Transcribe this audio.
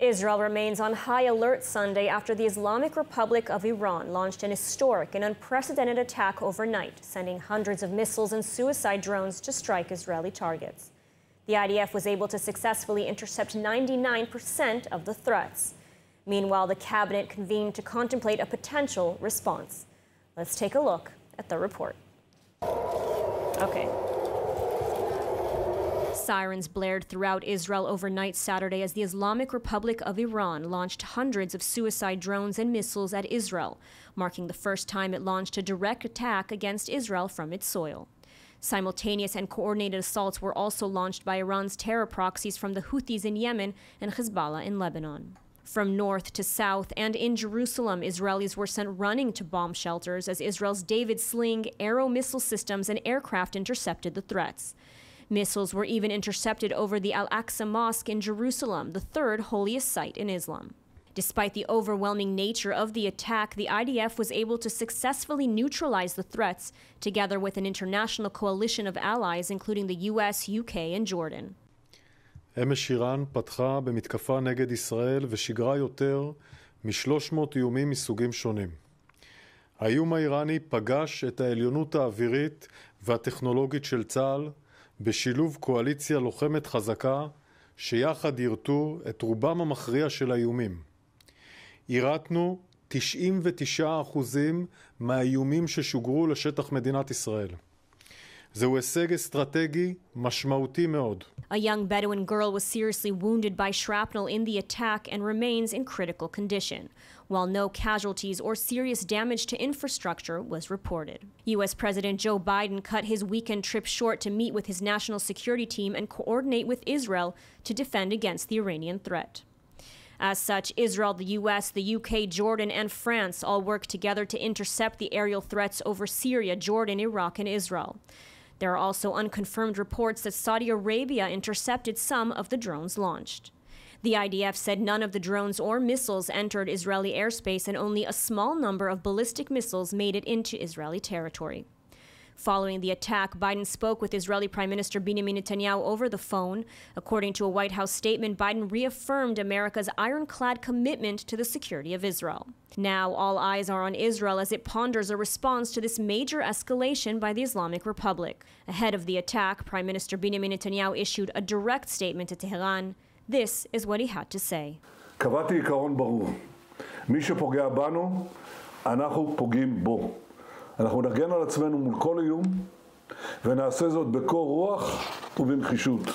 Israel remains on high alert Sunday after the Islamic Republic of Iran launched an historic and unprecedented attack overnight, sending hundreds of missiles and suicide drones to strike Israeli targets. The IDF was able to successfully intercept 99% of the threats. Meanwhile, the cabinet convened to contemplate a potential response. Let's take a look at the report. Okay, sirens blared throughout Israel overnight Saturday as the Islamic Republic of Iran launched hundreds of suicide drones and missiles at Israel, marking the first time it launched a direct attack against Israel from its soil. Simultaneous and coordinated assaults were also launched by Iran's terror proxies from the Houthis in Yemen and Hezbollah in Lebanon. From north to south and in Jerusalem, Israelis were sent running to bomb shelters as Israel's David Sling aero missile systems and aircraft intercepted the threats. Missiles were even intercepted over the Al Aqsa Mosque in Jerusalem, the third holiest site in Islam. Despite the overwhelming nature of the attack, the IDF was able to successfully neutralize the threats, together with an international coalition of allies, including the US, UK, and Jordan. אמש איראן פתחה במתקפה נגד ישראל ושיגרה יותר מ-300 איומים מסוגים שונים. האיום האיראני פגש את העליונות האווירית והטכנולוגית של צה"ל, בשילוב קואליציה לוחמת חזקה שיחד יירטו את רובם המכריע של האיומים. יירטנו 99% מהאיומים ששוגרו לשטח מדינת ישראל. זהו הישג אסטרטגי משמעותי מאוד. A young Bedouin girl was seriously wounded by shrapnel in the attack and remains in critical condition, while no casualties or serious damage to infrastructure was reported. U.S. President Joe Biden cut his weekend trip short to meet with his national security team and coordinate with Israel to defend against the Iranian threat. As such, Israel, the U.S., the U.K., Jordan, and France all work together to intercept the aerial threats over Syria, Jordan, Iraq, and Israel. There are also unconfirmed reports that Saudi Arabia intercepted some of the drones launched. The IDF said none of the drones or missiles entered Israeli airspace and only a small number of ballistic missiles made it into Israeli territory. Following the attack, Biden spoke with Israeli Prime Minister Benjamin Netanyahu over the phone. According to a White House statement, Biden reaffirmed America's ironclad commitment to the security of Israel. Now, all eyes are on Israel as it ponders a response to this major escalation by the Islamic Republic. Ahead of the attack, Prime Minister Benjamin Netanyahu issued a direct statement to Tehran. This is what he had to say. קבעתי עיקרון ברור. מי שפוגע בנו, אנחנו פוגעים בו. אנחנו נגן על עצמנו מול כל איום, ונעשה זאת בקור רוח ובנחישות.